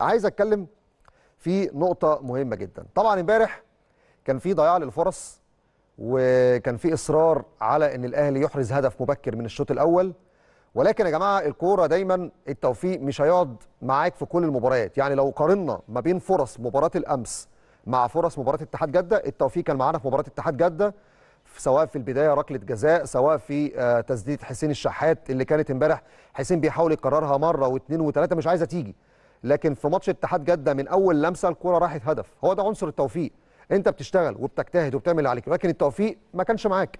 عايز اتكلم في نقطه مهمه جدا طبعا امبارح كان في ضياع للفرص وكان في اصرار على ان الاهلي يحرز هدف مبكر من الشوط الاول ولكن يا جماعه الكوره دايما التوفيق مش هيقعد معاك في كل المباريات يعني لو قارنا ما بين فرص مباراه الامس مع فرص مباراه اتحاد جده التوفيق كان معانا في مباراه اتحاد جده سواء في البدايه ركله جزاء سواء في آه، تسديد حسين الشحات اللي كانت امبارح حسين بيحاول يكررها مره واثنين وثلاثه مش عايزه تيجي لكن في ماتش اتحاد جده من اول لمسه الكوره راحت هدف هو ده عنصر التوفيق انت بتشتغل وبتجتهد وبتعمل اللي عليك ولكن التوفيق ما كانش معاك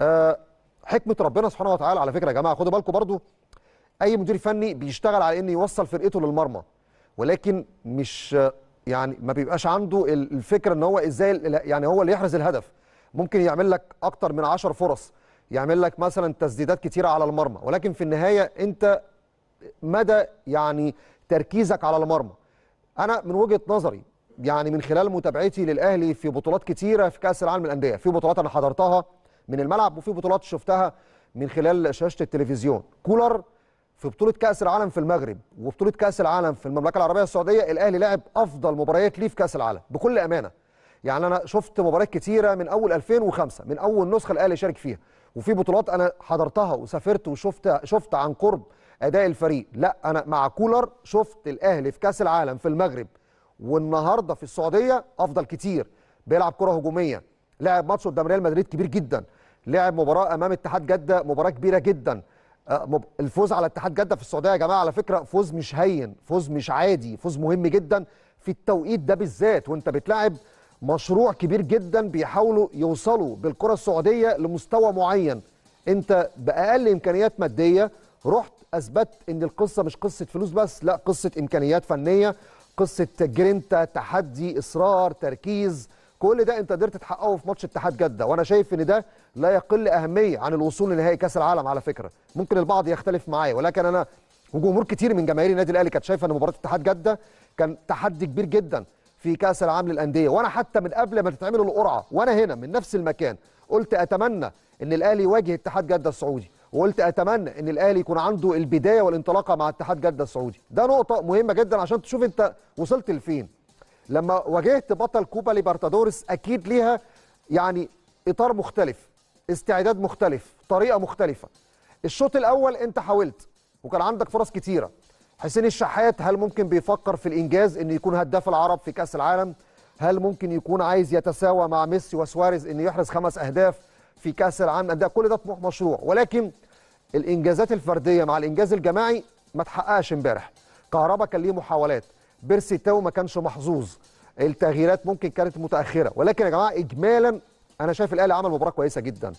أه حكمه ربنا سبحانه وتعالى على فكره يا جماعه خدوا بالكم برضو اي مدير فني بيشتغل على انه يوصل فرقته للمرمى ولكن مش يعني ما بيبقاش عنده الفكره ان هو ازاي يعني هو اللي يحرز الهدف ممكن يعمل لك اكتر من 10 فرص يعمل لك مثلا تسديدات كتيره على المرمى ولكن في النهايه انت مدى يعني تركيزك على المرمى انا من وجهه نظري يعني من خلال متابعتي للاهلي في بطولات كتيره في كاس العالم للانديه في بطولات انا حضرتها من الملعب وفي بطولات شفتها من خلال شاشه التلفزيون كولر في بطوله كاس العالم في المغرب وبطوله كاس العالم في المملكه العربيه السعوديه الاهلي لعب افضل مباريات ليه في كاس العالم بكل امانه يعني انا شفت مباريات كتيره من اول 2005 من اول نسخه الاهلي شارك فيها وفي بطولات انا حضرتها وسافرت وشفت شفت عن قرب اداء الفريق لا انا مع كولر شفت الاهلي في كاس العالم في المغرب والنهارده في السعوديه افضل كتير بيلعب كره هجوميه لعب ماتش قدام ريال مدريد كبير جدا لعب مباراه امام اتحاد جده مباراه كبيره جدا آه، الفوز على اتحاد جده في السعوديه يا جماعه على فكره فوز مش هين فوز مش عادي فوز مهم جدا في التوقيت ده بالذات وانت بتلاعب مشروع كبير جدا بيحاولوا يوصلوا بالكره السعوديه لمستوى معين انت باقل امكانيات ماديه رحت اثبتت ان القصه مش قصه فلوس بس لا قصه امكانيات فنيه قصه جرينتا تحدي اصرار تركيز كل ده انت قدرت تحققه في ماتش اتحاد جده وانا شايف ان ده لا يقل اهميه عن الوصول لنهائي كاس العالم على فكره ممكن البعض يختلف معايا ولكن انا وجمهور كتير من جماهير النادي الاهلي كانت شايفه ان مباراه اتحاد جده كان تحدي كبير جدا في كاس العالم للانديه وانا حتى من قبل ما تتعمل القرعه وانا هنا من نفس المكان قلت اتمنى ان الاهلي يواجه اتحاد جده السعودي وقلت اتمنى ان الاهلي يكون عنده البدايه والانطلاقه مع اتحاد جده السعودي ده نقطه مهمه جدا عشان تشوف انت وصلت لفين لما واجهت بطل كوبا ليبرتادورس اكيد ليها يعني اطار مختلف استعداد مختلف طريقه مختلفه الشوط الاول انت حاولت وكان عندك فرص كتيره حسين الشحات هل ممكن بيفكر في الانجاز انه يكون هداف العرب في كاس العالم هل ممكن يكون عايز يتساوى مع ميسي وسواريز انه يحرز خمس اهداف في كاس العالم ده كل ده طموح مشروع ولكن الانجازات الفرديه مع الانجاز الجماعي ما تحققش امبارح كهربا كان ليه محاولات بيرسي تاو ما كانش محظوظ التغييرات ممكن كانت متاخره ولكن يا جماعه اجمالا انا شايف الاهلي عمل مباراه كويسه جدا